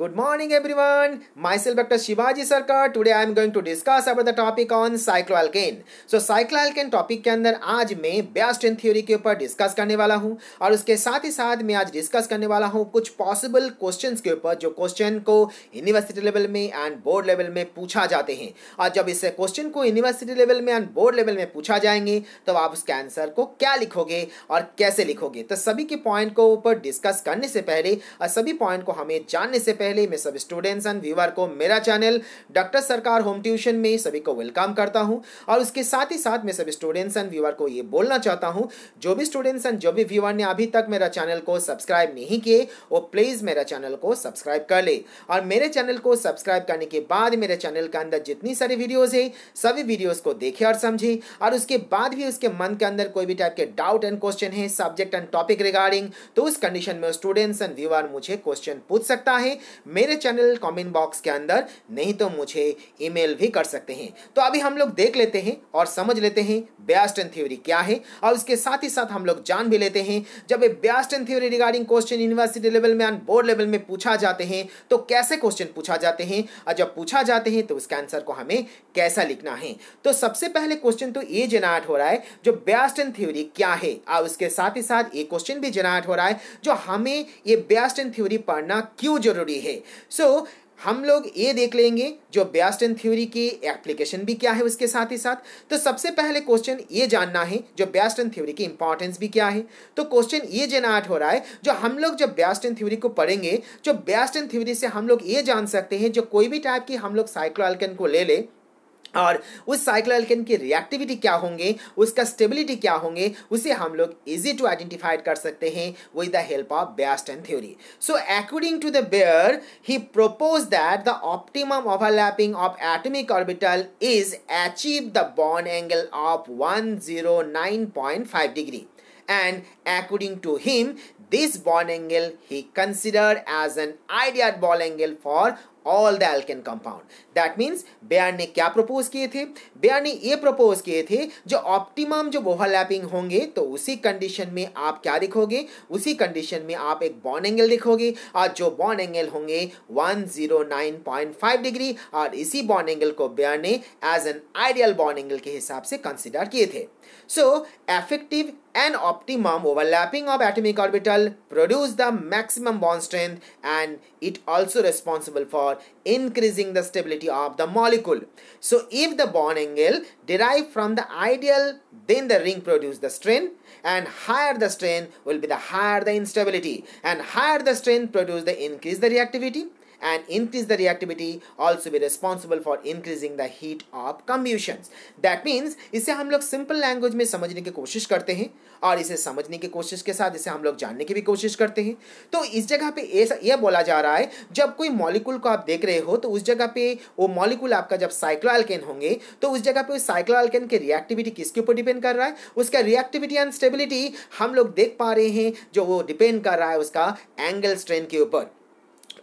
Good morning everyone. Myself Dr. Shivaji Sarkar. Today I am going to discuss about the topic on cycloalkane. So cycloalkane topic के अंदर आज मैं best बेस्टन theory के ऊपर discuss करने वाला हूँ और उसके साथ ही साथ मैं आज डिस्कस करने वाला हूँ कुछ पॉसिबल क्वेश्चन के ऊपर जो क्वेश्चन को यूनिवर्सिटी लेवल में एंड बोर्ड लेवल में पूछा जाते हैं और जब इस क्वेश्चन को यूनिवर्सिटी लेवल में एंड बोर्ड लेवल में पूछा जाएंगे तो आप उसके आंसर को क्या लिखोगे और कैसे लिखोगे तो सभी के पॉइंट को ऊपर डिस्कस करने से पहले और सभी पॉइंट को हमें जानने से पहले पहले मैं सब स्टूडेंट्स एंड व्यूअर को मेरा channel doctor Sarkar home tuition में सभी को वेलकम करता हूं और उसके साथ ही साथ मैं सब स्टूडेंट्स एंड व्यूअर को ये बोलना चाहता हूं जो भी स्टूडेंट्स एंड जो भी व्यूअर ने अभी तक मेरा चैनल को सब्सक्राइब नहीं किए वो प्लीज़ मेरा चैनल को सब्सक्राइब कर ले और मेरे चैनल को सब्सक्राइब करने के बाद मेरे चैनल के अंदर जितनी सारी वीडियोज़ है सभी वीडियोज़ को देखें और समझें और उसके बाद भी उसके मन के अंदर कोई भी टाइप के डाउट एंड क्वेश्चन है सब्जेक्ट एंड टॉपिक रिगार्डिंग तो उस कंडीशन में स्टूडेंट्स एंड व्यूअर मुझे क्वेश्चन पूछ सकता है मेरे चैनल कॉमेंट बॉक्स के अंदर नहीं तो मुझे ईमेल भी कर सकते हैं तो अभी हम लोग देख लेते हैं और समझ लेते हैं ब्यास्टन थ्योरी क्या है और उसके साथ ही साथ हम लोग जान भी लेते हैं जब ये Baeyer strain theory regarding question university level में बोर्ड लेवल में पूछा जाते हैं तो कैसे क्वेश्चन पूछा जाते हैं और जब पूछा जाते हैं तो उसके आंसर को हमें कैसा लिखना है तो सबसे पहले क्वेश्चन तो ये जनरेट हो रहा है जो ब्यास्टन थ्योरी क्या है और उसके साथ ही साथ ये क्वेश्चन भी जनरेट हो रहा है जो हमें ये ब्यास्टन थ्योरी पढ़ना क्यों जरूरी है है सो so, हम लोग ये देख लेंगे जो ब्यास्टन थ्योरी की एप्लीकेशन भी क्या है उसके साथ ही साथ तो सबसे पहले क्वेश्चन ये जानना है जो ब्यास्टन थ्योरी की इंपॉर्टेंस भी क्या है तो क्वेश्चन ये जेनाट हो रहा है जो हम लोग जब ब्यास्टन थ्योरी को पढ़ेंगे जो ब्यास्टन थ्योरी से हम लोग ये जान सकते हैं जो कोई भी टाइप की हम लोग साइक्लोअल्कन को ले लें और उस साइक्लो की रिएक्टिविटी क्या होंगे उसका स्टेबिलिटी क्या होंगे उसे हम लोग इजी टू आइडेंटिफाई कर सकते हैं with the help of Baeyer strain theory so according to the Baeyer he propose that the optimum overlapping of atomic orbital is achieve the bond angle of 109.5 degree and according to him this bond angle he consider as an ideal bond angle for all the alkane compound that means Baeyer ने क्या propose किए थे bear ने ये propose किए थे जो optimum जो ओवरलैपिंग होंगे तो उसी कंडीशन में आप क्या दिखोगे उसी कंडीशन में आप एक बॉन्ड एंगल दिखोगे और जो बॉन्ड एंगल होंगे 109.5 डिग्री और इसी बॉन्ड एंगल को बेयर ने as an ideal bond angle के हिसाब से कंसिडर किए थे so effective and optimum overlapping of atomic orbital produce the maximum bond strength and it also responsible for increasing the stability of the molecule. So if the bond angle derived from the ideal, then the ring produces the strain and higher the strain will be the higher the instability and higher the strain produce the increase the reactivity and increase the reactivity also be responsible for increasing the heat of combustion That means इसे हम लोग simple language में समझने की कोशिश करते हैं और इसे समझने की कोशिश के साथ इसे हम लोग जानने की भी कोशिश करते हैं तो इस जगह पे यह बोला जा रहा है जब कोई मॉलिक्यूल को आप देख रहे हो तो उस जगह पे वो मॉलिक्यूल आपका जब साइक्लोअल्केन होंगे तो उस जगह पे उस साइक्लोअल्केन की रिएक्टिविटी किसके ऊपर डिपेंड कर रहा है उसका रिएक्टिविटी एंड स्टेबिलिटी हम लोग देख पा रहे हैं जो वो डिपेंड कर रहा है उसका एंगल स्ट्रेन के ऊपर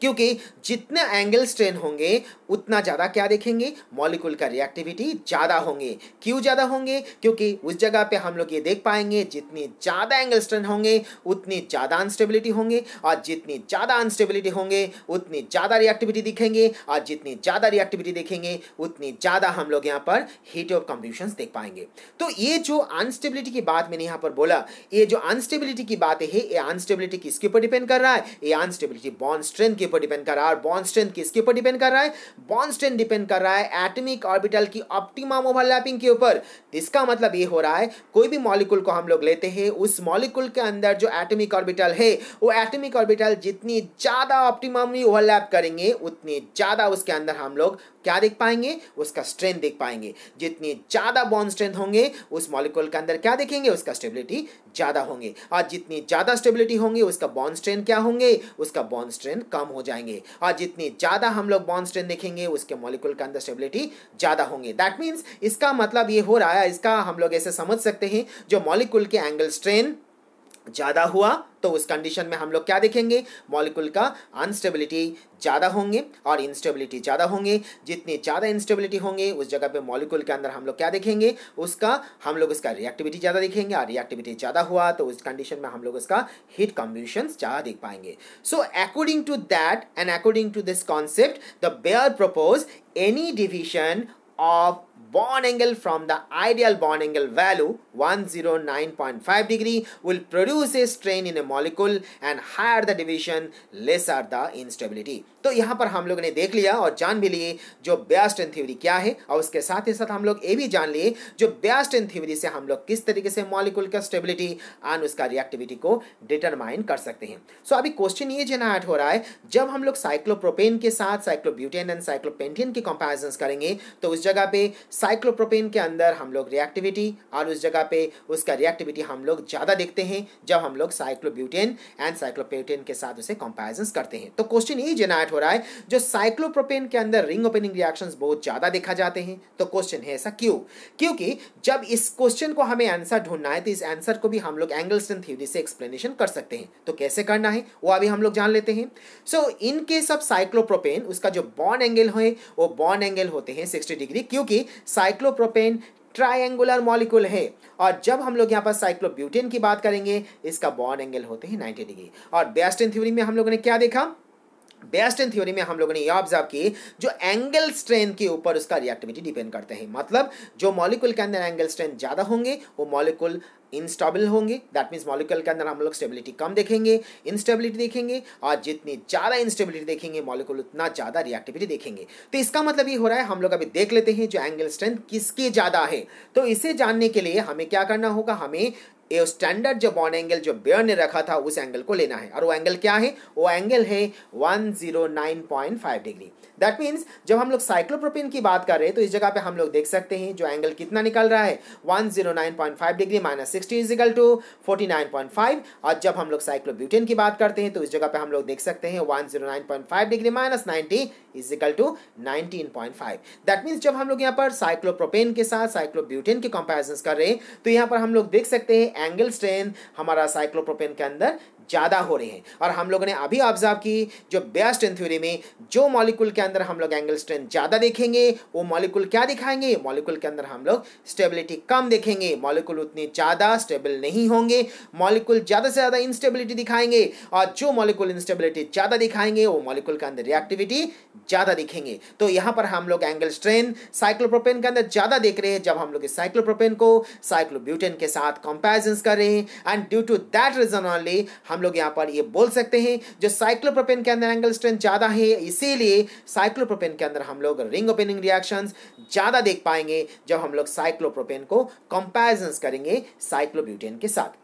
क्योंकि जितने एंगल स्ट्रेन होंगे उतना ज़्यादा क्या देखेंगे मॉलिक्यूल का रिएक्टिविटी ज़्यादा होंगे क्यों ज़्यादा होंगे क्योंकि उस जगह पे हम लोग ये देख पाएंगे जितनी ज़्यादा एंगल स्ट्रेन होंगे उतनी ज़्यादा अनस्टेबिलिटी होंगे और जितनी ज़्यादा अनस्टेबिलिटी होंगे उतनी ज़्यादा रिएक्टिविटी दिखेंगे और जितनी ज़्यादा रिएक्टिविटी देखेंगे उतनी ज़्यादा हम लोग यहाँ पर हीट ऑफ कंप्यूशन देख पाएंगे तो ये जो अनस्टेबिलिटी की बात मैंने यहाँ पर बोला ये जो अनस्टेबिलिटी की बात है ये अनस्टेबिलिटी किसके ऊपर डिपेंड कर रहा है ये अनस्टेबिलिटी बॉन्ड स्ट्रेंथ के पर डिपेंड कर रहा है और बॉन्ड स्ट्रेंथ किसके ऊपर डिपेंड कर रहा है बॉन्ड स्ट्रेंथ डिपेंड कर रहा है एटमिक ऑर्बिटल की ऑप्टिमम ओवरलैपिंग के ऊपर इसका मतलब ये हो रहा है कोई भी मॉलिक्यूल को हम लोग लेते हैं उस मॉलिक्यूल के अंदर जो एटमिक ऑर्बिटल है वो एटमिक ऑर्बिटल जितनी ज़्यादा ऑप्टिममली ओवरलैप करेंगे उतनी ज़्यादा उसके अंदर हम लोग क्या देख पाएंगे उसका स्ट्रेंथ देख पाएंगे जितनी ज़्यादा बॉन्ड स्ट्रेंथ होंगे उस मॉलिक्यूल के अंदर क्या देखेंगे उसका स्टेबिलिटी ज़्यादा होंगे और जितनी ज़्यादा स्टेबिलिटी होंगी उसका बॉन्ड स्ट्रेंथ क्या होंगे उसका बॉन्ड स्ट्रेंथ कम हो जाएंगे और जितनी ज़्यादा हम लोग बॉन्ड स्ट्रेंथ देखेंगे उसके मॉलिक्यूल के अंदर स्टेबिलिटी ज़्यादा होंगे दैट मीन्स इसका मतलब ये हो रहा है इसका हम लोग ऐसे समझ सकते हैं जो मॉलिक्यूल के एंगल स्ट्रेन ज़्यादा हुआ तो उस कंडीशन में हम लोग क्या देखेंगे मॉलिक्यूल का अनस्टेबिलिटी ज़्यादा होंगे और इंस्टेबिलिटी ज़्यादा होंगे जितनी ज़्यादा इंस्टेबिलिटी होंगे उस जगह पे मॉलिक्यूल के अंदर हम लोग क्या देखेंगे उसका हम लोग उसका रिएक्टिविटी ज़्यादा देखेंगे और रिएक्टिविटी ज़्यादा हुआ तो उस कंडीशन में हम लोग उसका हीट कम्बिशन ज़्यादा देख पाएंगे so according to that and according to this concept the Baeyer propose any division of bond angle from the ideal bond angle value 109.5 degree will produce a strain in a molecule and higher the division less are the instability तो यहाँ पर हम लोग ने देख लिया और जान भी लिए जो ब्यास्ट एंड थ्योरी क्या है और उसके साथ ही साथ हम लोग ये भी जान लिए जो ब्यास्ट एंड थ्योरी से हम लोग किस तरीके से मॉलिक्यूल का स्टेबिलिटी एंड उसका रिएक्टिविटी को डिटरमाइन कर सकते हैं सो so, अभी क्वेश्चन ये जेनरेट हो रहा है जब हम लोग साइक्लोप्रोपेन के साथ साइक्लोब्यूटेन एंड साइक्लोपेंटेन की कंपेरिजन करेंगे तो उस जगह पे साइक्लोप्रोपेन के अंदर हम लोग रिएक्टिविटी और उस जगह पे उसका रिएक्टिविटी हम लोग ज़्यादा देखते हैं जब हम लोग साइक्लोब्यूटेन एंड साइक्लोपेटेन के साथ उसे कंपेरिजन करते हैं तो क्वेश्चन ये जेनाइट हो रहा है जो साइक्लोप्रोपेन के अंदर रिंग ओपनिंग रिएक्शन बहुत ज़्यादा देखा जाते हैं तो क्वेश्चन है ऐसा क्यों क्योंकि जब इस क्वेश्चन को हमें आंसर ढूंढना है तो इस आंसर को भी हम लोग एंगल्सन थ्योरी से एक्सप्लेनेशन कर सकते हैं तो कैसे करना है वो अभी हम लोग जान लेते हैं so in case of cyclopropane उसका जो बॉन्ड एंगल है वो बॉन्ड एंगल होते हैं सिक्सटी डिग्री क्योंकि साइक्लोप्रोपेन ट्राइंगुलर मॉलिक्यूल है और जब हम लोग यहाँ पर साइक्लोब्यूटेन की बात करेंगे इसका बॉन्ड एंगल होते हैं 90 डिग्री और बेस्ट इन थ्योरी में हम लोगों ने क्या देखा बेस्टन थ्योरी में हम लोगों ने यह ऑब्जर्व की जो एंगल स्ट्रेंथ के ऊपर उसका रिएक्टिविटी डिपेंड करते हैं मतलब जो मॉलिक्यूल के अंदर एंगल स्ट्रेंथ ज़्यादा होंगे वो मॉलिक्यूल इनस्टेबल होंगे दैट मीन्स मॉलिक्यूल के अंदर हम लोग स्टेबिलिटी कम देखेंगे इनस्टेबिलिटी देखेंगे और जितनी ज़्यादा इंस्टेबिलिटी देखेंगे मॉलिक्यूल उतना ज़्यादा रिएक्टिविटी देखेंगे तो इसका मतलब ये हो रहा है हम लोग अभी देख लेते हैं जो एंगल स्ट्रेंथ किसके ज़्यादा है तो इसे जानने के लिए हमें क्या करना होगा हमें ए स्टैंडर्ड जो बॉन एंगल जो बेयर ने रखा था उस एंगल को लेना है और वो एंगल क्या है वो एंगल है 109.5 डिग्री दैट मींस जब हम लोग साइक्लोप्रोपेन की बात कर रहे हैं तो इस जगह पे हम लोग देख सकते हैं जो एंगल कितना निकल रहा है 109.5 degree minus sixty equal to forty और जब हम लोग साइक्लोब्यूटेन की बात करते हैं तो इस जगह पर हम लोग देख सकते हैं one degree minus ninety equal to nineteen that means जब हम लोग यहाँ पर साइक्लोप्रोपेन के साथ साइक्लोब्यूटेन के कंपेरिजन कर रहे हैं तो यहाँ पर हम लोग देख सकते हैं एंगल स्ट्रेन हमारा साइक्लोप्रोपेन के अंदर ज़्यादा हो रहे हैं और हम लोगों ने अभी ऑब्जर्व की जो बेयर स्ट्रेंथ थ्योरी में जो मॉलिक्यूल के अंदर हम लोग एंगल स्ट्रेंथ ज़्यादा देखेंगे वो मॉलिक्यूल क्या दिखाएंगे मॉलिक्यूल के अंदर हम लोग स्टेबिलिटी कम देखेंगे मॉलिक्यूल उतनी ज़्यादा स्टेबल नहीं होंगे मॉलिक्यूल ज़्यादा से ज़्यादा इंस्टेबिलिटी दिखाएंगे और जो मॉलिक्यूल इंस्टेबिलिटी ज़्यादा दिखाएंगे वो मॉलिक्यूल के अंदर रिएक्टिविटी ज़्यादा दिखेंगे तो यहाँ पर हम लोग एंगल स्ट्रेन साइक्लोप्रोपेन के अंदर ज़्यादा देख रहे हैं जब हम लोग इस साइक्लोप्रोपेन को साइक्लोब्यूटेन के साथ कंपेरिजन कर रहे हैं and due to that reason only हम हम लोग यहाँ पर ये बोल सकते हैं जो साइक्लोप्रोपेन के अंदर एंगल स्ट्रेंथ ज़्यादा है इसीलिए साइक्लोप्रोपेन के अंदर हम लोग रिंग ओपनिंग रिएक्शन ज़्यादा देख पाएंगे जब हम लोग साइक्लोप्रोपेन को कंपेरिजन करेंगे साइक्लोब्यूटेन के साथ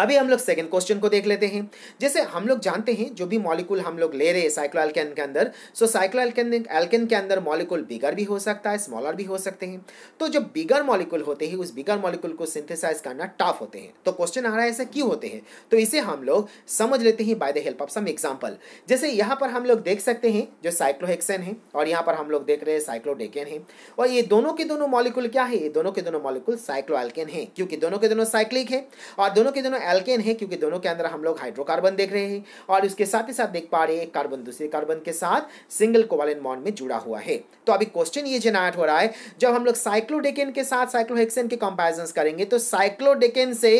अभी हम लोग सेकेंड क्वेश्चन को देख लेते हैं जैसे हम लोग जानते हैं जो भी मॉलिक्यूल हम लोग ले रहे हैं साइक्लोअल्केन के अंदर सो साइक्लोअल्केन एल्केन के अंदर मॉलिक्यूल बिगर भी हो सकता है स्मॉलर भी हो सकते हैं तो जो बिगर मॉलिक्यूल होते हैं उस बिगर मॉलिक्यूल को सिंथेसाइज करना टफ होते हैं तो क्वेश्चन आ रहा है ऐसा क्यों होते हैं तो इसे हम लोग समझ लेते हैं by the help of some example जैसे यहाँ पर हम लोग देख सकते हैं जो साइक्लोहेक्सन है और यहाँ पर हम लोग देख रहे हैं साइक्लोडेकेन है और ये दोनों के दोनों मॉलिक्यूल क्या है ये दोनों के दोनों मॉलिक्यूल साइक्लोअल्केन है क्योंकि दोनों के दोनों साइक्लिक है और दोनों के दोनों एल्केन है क्योंकि दोनों के अंदर हम लोग हाइड्रोकार्बन देख रहे हैं और इसके साथ ही साथ देख पा रहे हैं एक कार्बन दूसरे कार्बन के साथ सिंगल कोवालेंट बॉन्ड में जुड़ा हुआ है तो अभी क्वेश्चन ये जनरेट हो रहा है जब हम लोग साइक्लोडेकेन के साथ साइक्लोहेक्सेन के कंपेरिजन करेंगे तो साइक्लोडेकेन से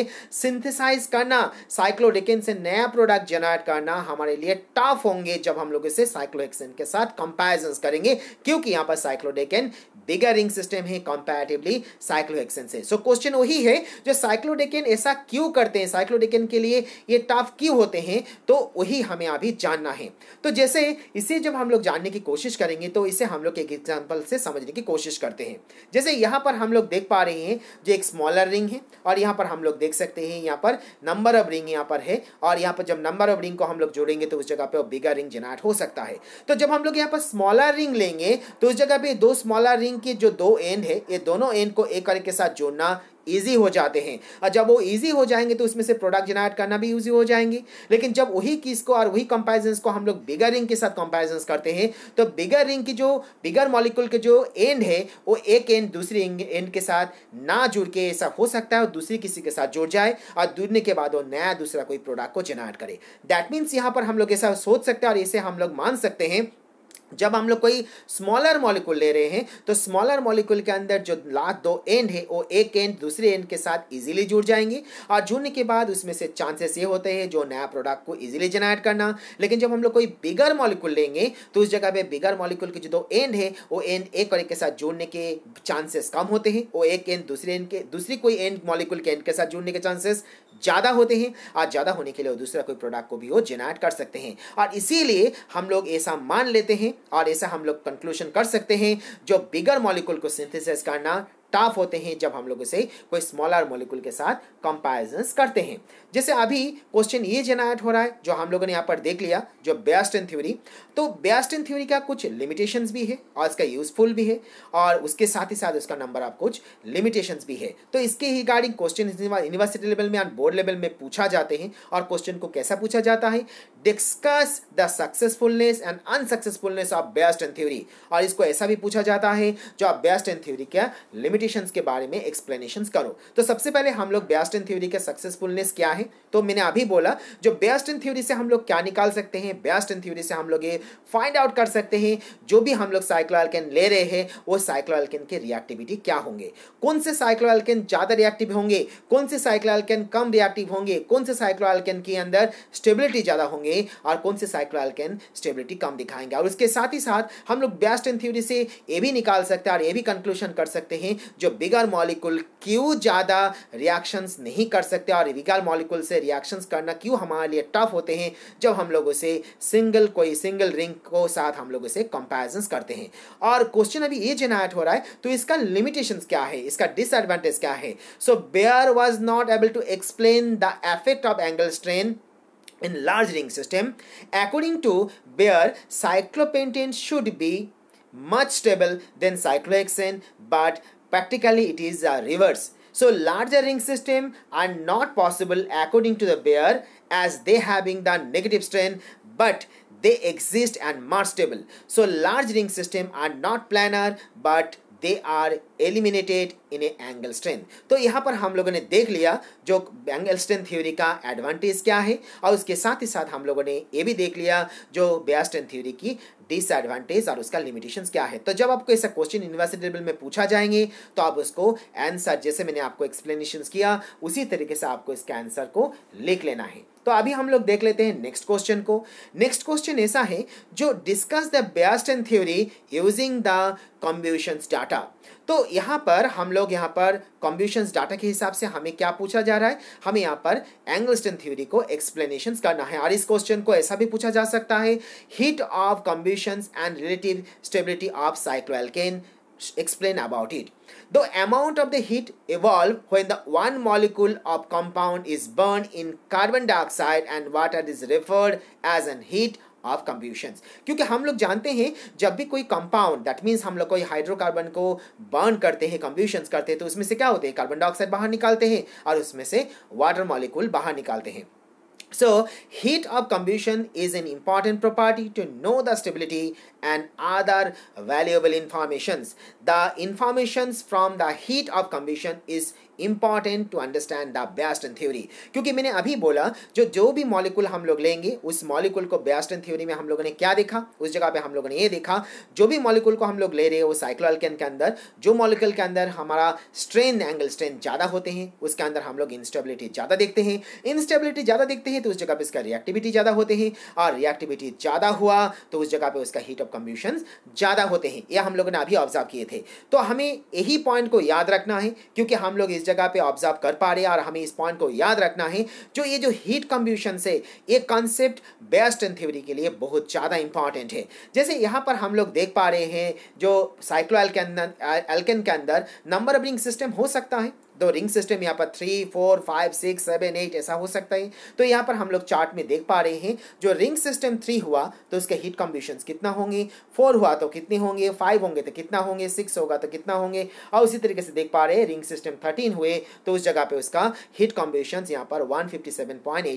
सिंथिसाइज करना साइक्लोडेकेन से नया प्रोडक्ट जनरेट करना हमारे लिए टफ होंगे जब हम लोग इसे साइक्लोहेक्सेन के साथ कंपेरिजन करेंगे क्योंकि यहाँ पर साइक्लोडेकेन बिगर रिंग सिस्टम है कंपेरेटिवली साइक्लोहेक्सेन से सो so, क्वेश्चन वही है जो साइक्लोडेकेन ऐसा क्यों करते हैं साइक्लोडिकेन के लिए ये टाफ क्यों होते हैं तो वही हमें अभी जानना है तो जैसे इसे जब हम लोग जानने की कोशिश करेंगे तो इसे हम लोग एक एग्जाम्पल से समझने की कोशिश करते हैं जैसे यहाँ पर हम लोग देख पा रहे हैं जो एक स्मॉलर रिंग है और यहाँ पर हम लोग देख सकते हैं यहाँ पर नंबर ऑफ रिंग यहाँ पर है और यहाँ पर जब नंबर ऑफ रिंग को हम लोग जोड़ेंगे तो उस जगह पर बिगर रिंग जनरेट हो सकता है तो जब हम लोग यहाँ पर स्मॉलर रिंग लेंगे तो उस जगह पर दो स्मॉलर रिंग के जो दो एंड है ये दोनों एंड को एक करके साथ जोड़ना ईजी हो जाते हैं और जब वो ईजी हो जाएंगे तो उसमें से प्रोडक्ट जनरेट करना भी ईजी हो जाएंगे लेकिन जब वही कीज को और वही कंपेरिजन को हम लोग बिगर रिंग के साथ कंपेरिजन करते हैं तो बिगर रिंग की जो बिगर मॉलिक्यूल के जो एंड है वो एक एंड दूसरे एंड के साथ ना जुड़ के ऐसा हो सकता है और दूसरी किसी के साथ जुड़ जाए और जुड़ने के बाद वो नया दूसरा कोई प्रोडक्ट को जनरेट करे दैट मीन्स यहाँ पर हम लोग ऐसा सोच सकते हैं और इसे हम लोग मान सकते हैं जब हम लोग कोई स्मॉलर मॉलिक्यूल ले रहे हैं तो स्मॉलर मॉलिक्यूल के अंदर जो लास्ट दो एंड है वो एक एंड दूसरे एंड के साथ इजीली जुड़ जाएंगे और जुड़ने के बाद उसमें से चांसेस ये होते हैं जो नया प्रोडक्ट को इजीली जनरेट करना लेकिन जब हम लोग कोई बिगर मॉलिक्यूल लेंगे तो उस जगह पे बिगर मॉलिक्यूल के जो दो एंड है वो एंड एक और एक के साथ जुड़ने के चांसेस कम होते हैं वो एक एंड दूसरे एंड के दूसरी कोई एंड मॉलिक्यूल के एंड के साथ जुड़ने के चांसेस ज़्यादा होते हैं और ज़्यादा होने के लिए दूसरा कोई प्रोडक्ट को भी वो जेनरेट कर सकते हैं और इसीलिए हम लोग ऐसा मान लेते हैं और ऐसा हम लोग कंक्लूजन कर सकते हैं जो बिगर मॉलिक्यूल को सिंथिस करना टफ होते हैं जब हम लोग इसे कोई स्मॉलर मोलिकुल के साथ कंपेरिजन करते हैं जैसे अभी क्वेश्चन ये जेनरेट हो रहा है जो हम लोगों ने यहाँ पर देख लिया जो बेस्ट इन थ्योरी तो बेस्ट इन थ्योरी का कुछ लिमिटेशंस भी है और इसका यूजफुल भी है और उसके साथ ही साथ उसका नंबर ऑफ कुछ लिमिटेशंस भी है तो इसके रिगार्डिंग क्वेश्चन यूनिवर्सिटी लेवल में और बोर्ड लेवल में पूछा जाते हैं और क्वेश्चन को कैसा पूछा जाता है discuss the successfulness and unsuccessfulness of best and theory और इसको ऐसा भी पूछा जाता है जो आप बेस्ट एंड थ्योरी के लिमिटेशंस के बारे में एक्सप्लेनेशन करो तो सबसे पहले हम लोग बेस्ट एंड थ्योरी के सक्सेसफुलनेस क्या है तो मैंने अभी बोला जो बेस्ट एंड थ्योरी से हम लोग क्या निकाल सकते हैं बेस्ट एंड थ्योरी से हम लोग ये फाइंड आउट कर सकते हैं जो भी हम लोग साइक्लोअल्केन ले रहे हैं वो साइक्लोअल्केन के रिएक्टिविटी क्या होंगे कौन से साइक्लोअल्केन ज़्यादा रिएक्टिव होंगे कौन से साइक्लोअल्केन कम रिएक्टिव होंगे कौन से साइक्लोअल्केन के अंदर स्टेबिलिटी ज़्यादा होंगे होंगे और कौन से साइक्लोअल्केन स्टेबिलिटी कम दिखाएंगे और उसके साथ ही साथ हम लोग बेस्ट इन थ्योरी से ये भी निकाल सकते हैं और ये भी कंक्लूशन कर सकते हैं जो बिगर मॉलिक्यूल क्यों ज़्यादा रिएक्शंस नहीं कर सकते और बिगर मॉलिक्यूल से रिएक्शंस करना क्यों हमारे लिए टफ होते हैं जब हम लोग उसे सिंगल कोई सिंगल रिंग को साथ हम लोग उसे कंपेरिजन करते हैं और क्वेश्चन अभी ये जेनरेट हो रहा है तो इसका लिमिटेशन क्या है इसका डिसएडवांटेज क्या है so Baeyer was not able to explain the effect of angle strain in large ring system. According to Bayer, cyclopentane should be much stable than cyclohexane but practically it is uh, reverse. So larger ring system are not possible according to the Bayer as they having the negative strain but they exist and more stable. So large ring system are not planar but they are eliminated in a angle strength तो यहाँ पर हम लोगों ने देख लिया जो angle strength theory का एडवांटेज क्या है और उसके साथ ही साथ हम लोगों ने ये भी देख लिया जो बेयर स्ट्रेंथ थ्योरी की डिसएडवांटेज और उसका लिमिटेशंस क्या है तो जब आपको ऐसा क्वेश्चन यूनिवर्सिटी लेवल में पूछा जाएंगे तो आप उसको आंसर जैसे मैंने आपको एक्सप्लेनेशन किया उसी तरीके से आपको इसके आंसर को लिख लेना है तो अभी हम लोग देख लेते हैं नेक्स्ट क्वेश्चन को नेक्स्ट क्वेश्चन ऐसा है जो discuss the best and theory using the combustions data तो यहाँ पर हम लोग यहाँ पर कॉम्ब्यूशंस डाटा के हिसाब से हमें क्या पूछा जा रहा है हमें यहाँ पर एंगलस्टन थ्योरी को एक्सप्लेनेशन करना है और इस क्वेश्चन को ऐसा भी पूछा जा सकता है heat of combustions and relative stability of cycloalkane explain about it. The amount of the heat evolve when the one molecule of compound is burned in carbon dioxide and water is referred as an heat of combustion क्योंकि हम लोग जानते हैं जब भी कोई compound that means हम लोग कोई हाइड्रोकार्बन को बर्न करते हैं कंप्यूशन करते हैं तो उसमें से क्या होते हैं कार्बन डाइऑक्साइड बाहर निकालते हैं और उसमें से वाटर मॉलिक्यूल बाहर निकालते हैं So heat of combustion is an important property to know the stability and other valuable informations. The informations from the heat of combustion is important to understand the Baeyer strain theory क्योंकि मैंने अभी बोला जो जो भी मॉलिक्यूल हम लोग लेंगे उस मॉलिक्यूल को ब्यास्टन थ्योरी में हम लोगों ने क्या देखा उस जगह पे हम लोगों ने ये देखा जो भी मॉलिक्यूल को हम लोग ले रहे हैं वो साइक्लोअल्केन के अंदर जो मॉलिक्यूल के अंदर हमारा स्ट्रेन एंगल स्ट्रेन ज़्यादा होते हैं उसके अंदर हम लोग इंस्टेबिलिटी ज़्यादा देखते हैं इंस्टेबिलिटी ज़्यादा देखते हैं तो उस जगह पे इसका रिएक्टिविटी ज़्यादा होते हैं और रिएक्टिविटी ज़्यादा हुआ तो उस जगह पे उसका हीट ऑफ कम्ब्यूशन ज़्यादा होते हैं यह हम लोगों ने अभी ऑब्जर्व किए थे तो हमें यही पॉइंट को याद रखना है क्योंकि हम लोग इस जगह पर ऑब्जर्व कर पा रहे हैं और हमें इस पॉइंट को याद रखना है जो ये जो हीट कम्ब्यूशन से ये कॉन्सेप्ट बेस्ट इन थ्योरी के लिए बहुत ज़्यादा इंपॉर्टेंट है जैसे यहाँ पर हम लोग देख पा रहे हैं जो साइक्लो एल्केन के अंदर नंबर ऑफ रिंग सिस्टम हो सकता है तो रिंग सिस्टम यहाँ पर three four five six seven eight ऐसा हो सकता है तो यहाँ पर हम लोग चार्ट में देख पा रहे हैं जो रिंग सिस्टम थ्री हुआ तो उसके हीट कॉम्बिनेशन कितना होंगे फोर हुआ तो कितने होंगे फाइव होंगे तो कितना होंगे सिक्स होगा तो कितना होंगे और उसी तरीके से देख पा रहे हैं रिंग सिस्टम थर्टीन हुए तो उस जगह पर उसका हीट कॉम्बिनेशन यहाँ पर वन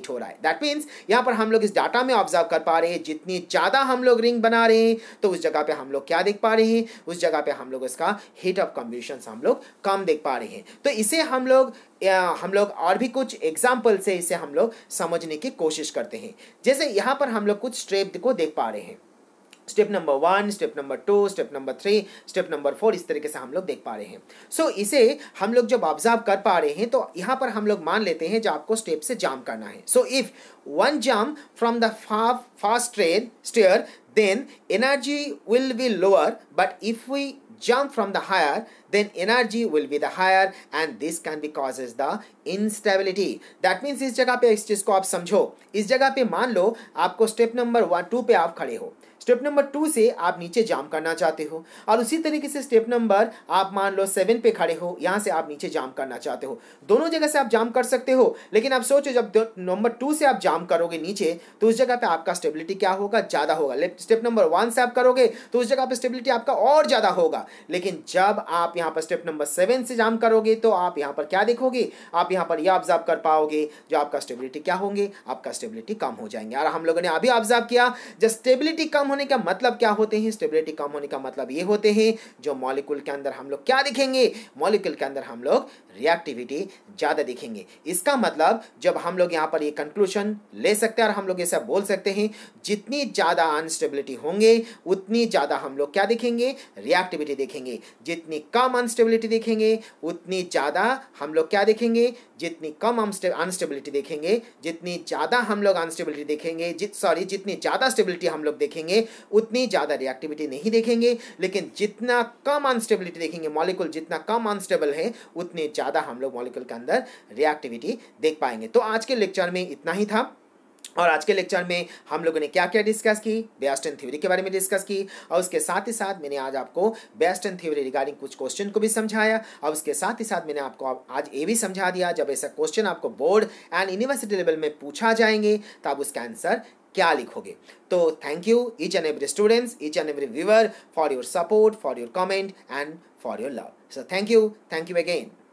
हो रहा है दैट मीन्स यहाँ पर हम लोग इस डाटा में ऑब्जर्व कर पा रहे हैं जितनी ज़्यादा हम लोग रिंग बना रहे हैं तो उस जगह पर हम लोग क्या देख पा रहे हैं उस जगह पर हम लोग इसका हीट ऑफ कॉम्बिनेशन हम लोग कम देख पा रहे हैं तो इसी इसे हम लोग हम लोग और भी कुछ एग्जाम्पल से इसे हम लोग समझने की कोशिश करते हैं जैसे यहाँ पर हम लोग कुछ स्टेप को देख पा रहे हैं step number one step number two step number three step number four इस तरीके से हम लोग देख पा रहे हैं सो so, इसे हम लोग जब ऑब्जर्व कर पा रहे हैं तो यहाँ पर हम लोग मान लेते हैं जो आपको स्टेप से जाम करना है so if one jump from the fast train stair then energy will be lower but if we jump from the higher then energy will be the higher and this can be causes the instability that means is जगह pe इस चीज़ को आप Is इस जगह पे मान लो आपको step number one two पे आप स्टेप नंबर टू से आप नीचे जाम करना चाहते हो और उसी तरीके से स्टेप नंबर आप मान लो सेवन पे खड़े हो यहाँ से आप नीचे जाम करना चाहते हो दोनों जगह से आप जाम कर सकते हो लेकिन आप सोचो जब नंबर टू से आप जाम करोगे नीचे तो उस जगह पर आपका स्टेबिलिटी क्या होगा ज़्यादा होगा स्टेप नंबर वन से आप करोगे तो उस जगह पर स्टेबिलिटी आपका और ज़्यादा होगा लेकिन जब आप यहाँ पर स्टेप नंबर सेवन से जाम करोगे तो आप यहाँ पर क्या देखोगे आप यहाँ पर यह ऑब्जर्व कर पाओगे जो आपका स्टेबिलिटी क्या होंगे आपका स्टेबिलिटी कम हो जाएंगे और हम लोगों ने अभी ऑब्जर्व किया जब स्टेबिलिटी कम होने का मतलब क्या होते हैं स्टेबिलिटी कम होने का मतलब ये होते हैं जो मॉलिक्यूल के अंदर हम लोग क्या दिखेंगे मॉलिक्यूल के अंदर हम लोग रिएक्टिविटी ज़्यादा दिखेंगे इसका मतलब जब हम लोग यहाँ पर ये कंक्लूशन ले सकते हैं और हम लोग ऐसा बोल सकते हैं जितनी ज़्यादा अनस्टेबिलिटी होंगे उतनी ज़्यादा हम लोग क्या देखेंगे रिएक्टिविटी देखेंगे जितनी कम अनस्टेबिलिटी देखेंगे उतनी ज़्यादा हम लोग क्या देखेंगे जितनी कम अनस्टेबिलिटी देखेंगे जितनी ज़्यादा हम लोग अनस्टेबिलिटी देखेंगे जित सॉरी जितनी ज़्यादा स्टेबिलिटी हम लोग देखेंगे उतनी ज़्यादा रिएक्टिविटी नहीं देखेंगे लेकिन जितना कम अनस्टेबिलिटी देखेंगे मॉलिकुल जितना कम अनस्टेबल है उतनी ज़्यादा ज़्यादा हम लोग मॉलिक्यूल के अंदर रिएक्टिविटी देख पाएंगे तो आज के लेक्चर में इतना ही था और आज के लेक्चर में हम लोगों ने क्या क्या डिस्कस की बेस्टन थ्योरी के बारे में डिस्कस की और उसके साथ ही साथ मैंने आज आपको बेस्टन थ्योरी रिगार्डिंग कुछ क्वेश्चन को भी समझाया और उसके साथ ही साथ मैंने आपको आज ये भी समझा दिया जब ऐसा क्वेश्चन आपको बोर्ड एंड यूनिवर्सिटी लेवल में पूछा जाएंगे तो आप उसका आंसर क्या लिखोगे तो thank you each and every students each and every viewer for your support for your comment and for your love so thank you thank you again